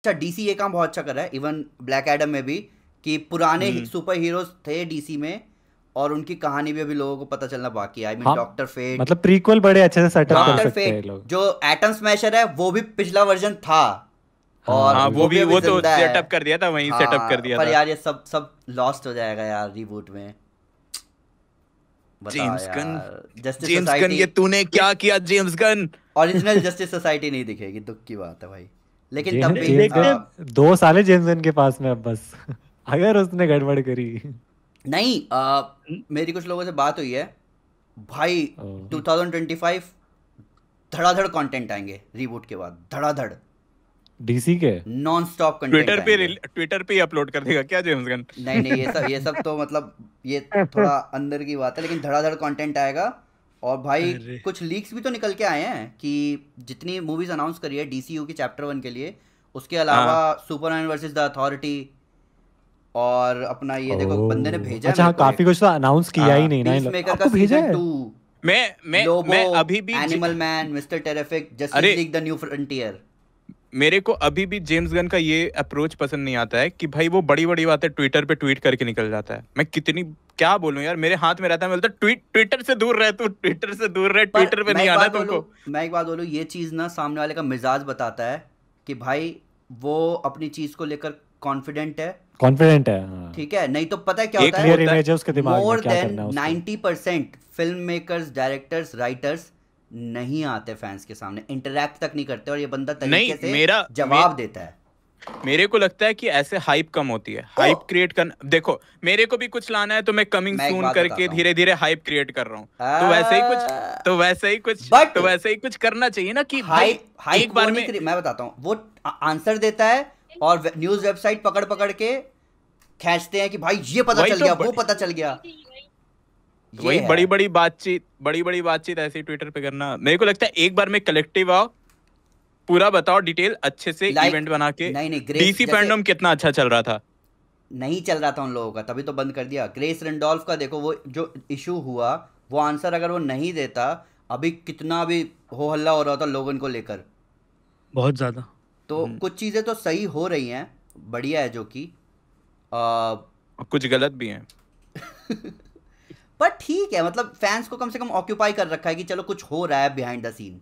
अच्छा डीसी ये काम बहुत अच्छा कर रहा है इवन ब्लैक एडम में भी कि पुराने सुपर हम्म। हीरोज थे डीसी में और उनकी कहानी भी अभी लोगों को पता चलना बाकी आई मीन डॉक्टर फेट मतलब प्रीक्वल बड़े अच्छे से सेटअप कर सकते हैं लोग जो एटम स्मैशर है वो भी पिछला वर्जन था हाँ। और हाँ, वो, वो भी वो तो सेटअप कर दिया था वहीं सेटअप हाँ, कर दिया पर यार ये सब सब लॉस्ट हो जाएगा यार रिबूट में जेम्स गन जेम्स गन ये तूने क्या किया James Gunn original justice society नहीं दिखेगी दुख की बात है भाई लेकिन तब भी हाँ। दो साल है जेमसन के पास में अब बस अगर उसने गड़बड़ करी नहीं आ, हम्म? मेरी कुछ लोगों से बात हुई है भाई 2025 धड़ाधड़ कंटेंट आएंगे रीबूट के बाद धड़ाधड़ D C non stop Twitter पे ट्विटर पे अपलोड कर देगा क्या जेम्स गन नहीं नहीं ये सब ये सब तो मतलब ये थोड़ा अंदर की बात है लेकिन धड़ाधड़ कंटेंट आएगा और भाई कुछ लीक्स भी तो निकल के आए हैं कि जितनी मूवीज अनाउंस करी है डीसीयू के चैप्टर वन के लिए उसके अलावा सुपरमैन वर्सेस द अथॉरिटी और अपना ये देखो बंदे ने भेजा अच्छा हाँ, काफी कुछ तो अनाउंस किया ही हाँ। नहीं ना आपको भेजा टू मैं मैं मैं अभी भी Animal Man Mister Terrific Justice League the New Frontier मेरे को अभी भी जेम्स गन का ये अप्रोच पसंद नहीं आता है कि भाई वो बड़ी बड़ी बातें ट्विटर पे ट्वीट करके निकल जाता है मैं कितनी क्या बोलूं यार मेरे हाथ में रहता है मैं बोलता ट्वीट ट्विटर से दूर रह तू ट्विटर से दूर रह ट्विटर पे नहीं आना तुमको मैं एक बात बोलू ये चीज़ ना सामने वाले का मिजाज बताता है कि भाई वो अपनी चीज़ को लेकर कॉन्फिडेंट है कॉन्फिडेंट है हाँ। ठीक है नहीं तो पता है क्या होता है more than ninety percent film makers directors writers नहीं आते फैंस के सामने इंटरेक्ट तक नहीं करते और ये बंदा तरीके नहीं, से मेरा जवाब मे... देता है मेरे को लगता है कि ऐसे हाइप कम होती है हाइप क्रिएट कर देखो मेरे को भी कुछ लाना है तो मैं कमिंग सून करके धीरे धीरे हाइप क्रिएट कर रहा हूँ तो वैसे ही कुछ तो वैसे ही कुछ तो वैसे ही कुछ करना चाहिए ना कि हाइप हाइप बार में मैं बताता हूँ वो आंसर देता है और न्यूज वेबसाइट पकड़ पकड़ के खेचते हैं कि भाई ये पता चल तो गया वो पता चल गया वही बड़ी बड़ी बातचीत बड़ी बड़ी बातचीत ऐसे ट्विटर पे करना मेरे को लगता है एक बार में कलेक्टिव आओ पूरा बताओ डिटेल अच्छे से इवेंट बना के नहीं नहीं डीसी फैंडम कितना अच्छा चल रहा था नहीं चल रहा था उन लोगों का तभी तो बंद कर दिया ग्रेस रेंडोल्फ का देखो वो जो इशू हुआ वो आंसर अगर वो नहीं देता अभी कितना भी हो हल्ला हो रहा था लोगों को लेकर बहुत ज़्यादा तो हम्म। कुछ चीज़ें तो सही हो रही हैं बढ़िया है जो कि कुछ गलत भी हैं पर ठीक है मतलब फैंस को कम से कम ऑक्यूपाई कर रखा है कि चलो कुछ हो रहा है बिहाइंड द सीन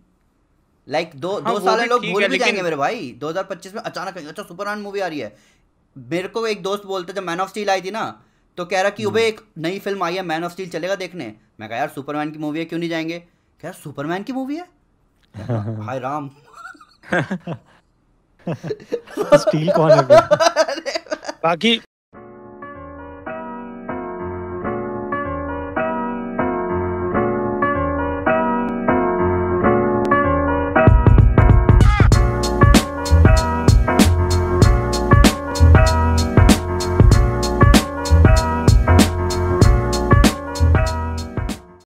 लाइक दो हाँ, दो साल लोग भूल भी जाएंगे मेरे भाई 2025 में अचानक अच्छा सुपरमैन मूवी आ रही है मेरे को एक दोस्त बोलते जब मैन ऑफ स्टील आई थी ना तो कह रहा कि उबे हम्म। एक नई फिल्म आई है मैन ऑफ स्टील चलेगा देखने मैं कहा यार सुपरमैन की मूवी है क्यों नहीं जाएंगे कह रहा सुपरमैन की मूवी है हाय राम स्टील कौन है बाकी